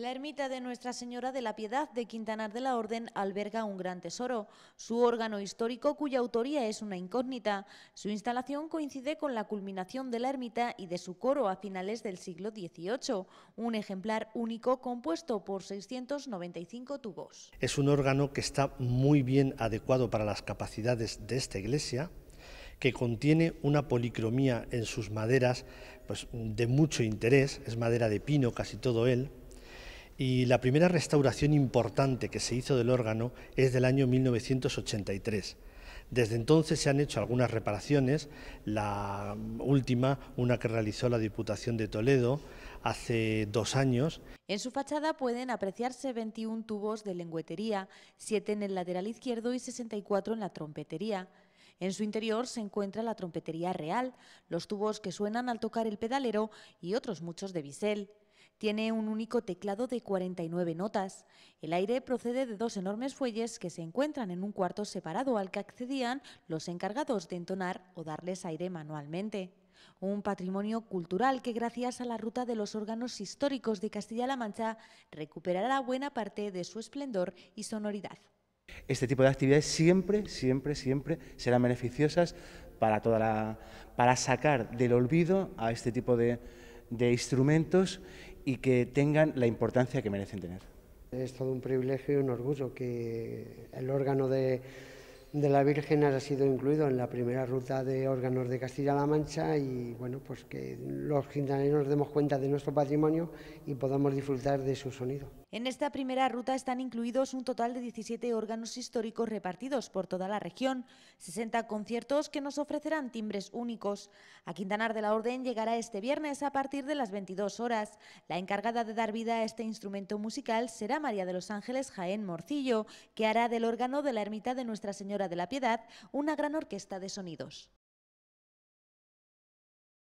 La ermita de Nuestra Señora de la Piedad de Quintanar de la Orden alberga un gran tesoro, su órgano histórico cuya autoría es una incógnita. Su instalación coincide con la culminación de la ermita y de su coro a finales del siglo XVIII, un ejemplar único compuesto por 695 tubos. Es un órgano que está muy bien adecuado para las capacidades de esta iglesia que contiene una policromía en sus maderas pues, de mucho interés, es madera de pino casi todo él, y la primera restauración importante que se hizo del órgano es del año 1983. Desde entonces se han hecho algunas reparaciones, la última, una que realizó la Diputación de Toledo hace dos años. En su fachada pueden apreciarse 21 tubos de lengüetería, 7 en el lateral izquierdo y 64 en la trompetería. En su interior se encuentra la trompetería real, los tubos que suenan al tocar el pedalero y otros muchos de bisel. Tiene un único teclado de 49 notas. El aire procede de dos enormes fuelles que se encuentran en un cuarto separado al que accedían los encargados de entonar o darles aire manualmente. Un patrimonio cultural que gracias a la ruta de los órganos históricos de Castilla-La Mancha recuperará buena parte de su esplendor y sonoridad. Este tipo de actividades siempre, siempre, siempre serán beneficiosas para, toda la, para sacar del olvido a este tipo de de instrumentos y que tengan la importancia que merecen tener. Es todo un privilegio y un orgullo que el órgano de, la Virgen haya sido incluido en la primera ruta de órganos de Castilla-La Mancha y bueno, pues que los gitaneros nos demos cuenta de nuestro patrimonio y podamos disfrutar de su sonido. En esta primera ruta están incluidos un total de 17 órganos históricos repartidos por toda la región, 60 conciertos que nos ofrecerán timbres únicos. A Quintanar de la Orden llegará este viernes a partir de las 22 horas. La encargada de dar vida a este instrumento musical será María de los Ángeles Jaén Morcillo, que hará del órgano de la Ermita de Nuestra Señora de la Piedad una gran orquesta de sonidos.